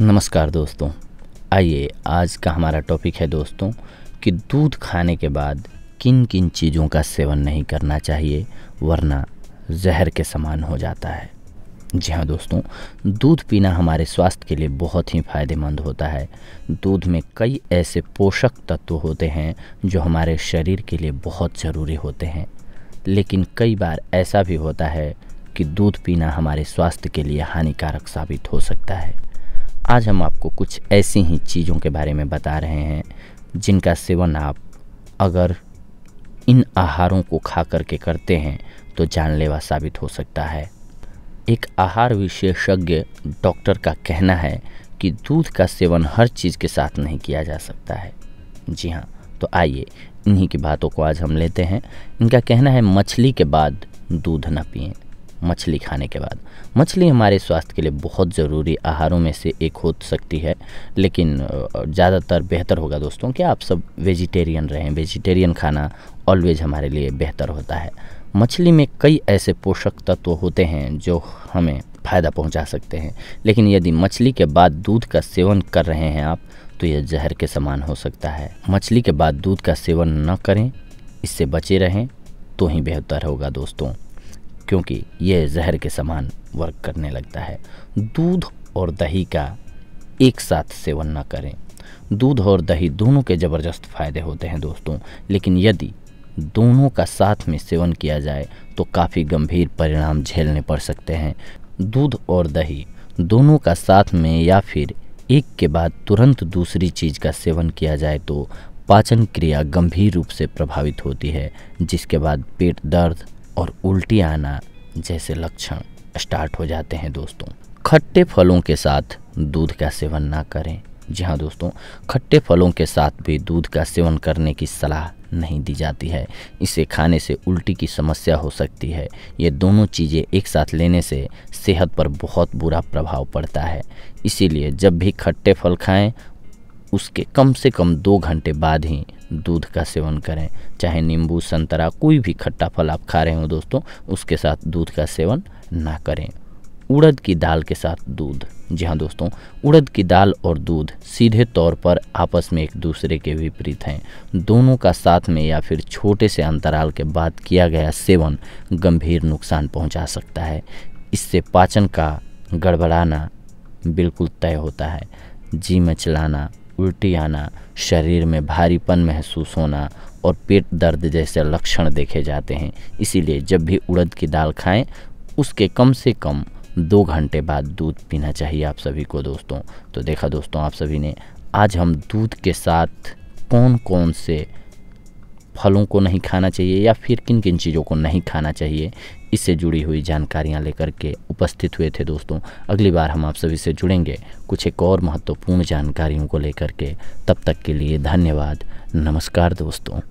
नमस्कार दोस्तों आइए आज का हमारा टॉपिक है दोस्तों कि दूध खाने के बाद किन किन चीज़ों का सेवन नहीं करना चाहिए वरना जहर के समान हो जाता है जी हाँ दोस्तों दूध पीना हमारे स्वास्थ्य के लिए बहुत ही फ़ायदेमंद होता है दूध में कई ऐसे पोषक तत्व होते हैं जो हमारे शरीर के लिए बहुत ज़रूरी होते हैं लेकिन कई बार ऐसा भी होता है कि दूध पीना हमारे स्वास्थ्य के लिए हानिकारक साबित हो सकता है आज हम आपको कुछ ऐसी ही चीज़ों के बारे में बता रहे हैं जिनका सेवन आप अगर इन आहारों को खा करके करते हैं तो जानलेवा साबित हो सकता है एक आहार विशेषज्ञ डॉक्टर का कहना है कि दूध का सेवन हर चीज़ के साथ नहीं किया जा सकता है जी हाँ तो आइए इन्हीं की बातों को आज हम लेते हैं इनका कहना है मछली के बाद दूध न पिए मछली खाने के बाद मछली हमारे स्वास्थ्य के लिए बहुत ज़रूरी आहारों में से एक हो सकती है लेकिन ज़्यादातर बेहतर होगा दोस्तों कि आप सब वेजिटेरियन रहें वेजिटेरियन खाना ऑलवेज हमारे लिए बेहतर होता है मछली में कई ऐसे पोषक तत्व होते हैं जो हमें फ़ायदा पहुंचा सकते हैं लेकिन यदि मछली के बाद दूध का सेवन कर रहे हैं आप तो यह जहर के समान हो सकता है मछली के बाद दूध का सेवन न करें इससे बचे रहें तो ही बेहतर होगा दोस्तों क्योंकि यह जहर के समान वर्क करने लगता है दूध और दही का एक साथ सेवन न करें दूध और दही दोनों के ज़बरदस्त फायदे होते हैं दोस्तों लेकिन यदि दोनों का साथ में सेवन किया जाए तो काफ़ी गंभीर परिणाम झेलने पड़ सकते हैं दूध और दही दोनों का साथ में या फिर एक के बाद तुरंत दूसरी चीज़ का सेवन किया जाए तो पाचन क्रिया गंभीर रूप से प्रभावित होती है जिसके बाद पेट दर्द और उल्टी आना जैसे लक्षण स्टार्ट हो जाते हैं दोस्तों खट्टे फलों के साथ दूध का सेवन ना करें जी हाँ दोस्तों खट्टे फलों के साथ भी दूध का सेवन करने की सलाह नहीं दी जाती है इसे खाने से उल्टी की समस्या हो सकती है ये दोनों चीज़ें एक साथ लेने से सेहत पर बहुत बुरा प्रभाव पड़ता है इसीलिए जब भी खट्टे फल खाएं उसके कम से कम दो घंटे बाद ही दूध का सेवन करें चाहे नींबू संतरा कोई भी खट्टा फल आप खा रहे हो दोस्तों उसके साथ दूध का सेवन ना करें उड़द की दाल के साथ दूध जी हाँ दोस्तों उड़द की दाल और दूध सीधे तौर पर आपस में एक दूसरे के विपरीत हैं दोनों का साथ में या फिर छोटे से अंतराल के बाद किया गया सेवन गंभीर नुकसान पहुंचा सकता है इससे पाचन का गड़बड़ाना बिल्कुल तय होता है जी मचलाना उल्टी आना शरीर में भारीपन महसूस होना और पेट दर्द जैसे लक्षण देखे जाते हैं इसीलिए जब भी उड़द की दाल खाएं उसके कम से कम दो घंटे बाद दूध पीना चाहिए आप सभी को दोस्तों तो देखा दोस्तों आप सभी ने आज हम दूध के साथ कौन कौन से फलों को नहीं खाना चाहिए या फिर किन किन चीज़ों को नहीं खाना चाहिए इससे जुड़ी हुई जानकारियाँ लेकर के उपस्थित हुए थे दोस्तों अगली बार हम आप सभी से जुड़ेंगे कुछ एक और महत्वपूर्ण जानकारियों को लेकर के तब तक के लिए धन्यवाद नमस्कार दोस्तों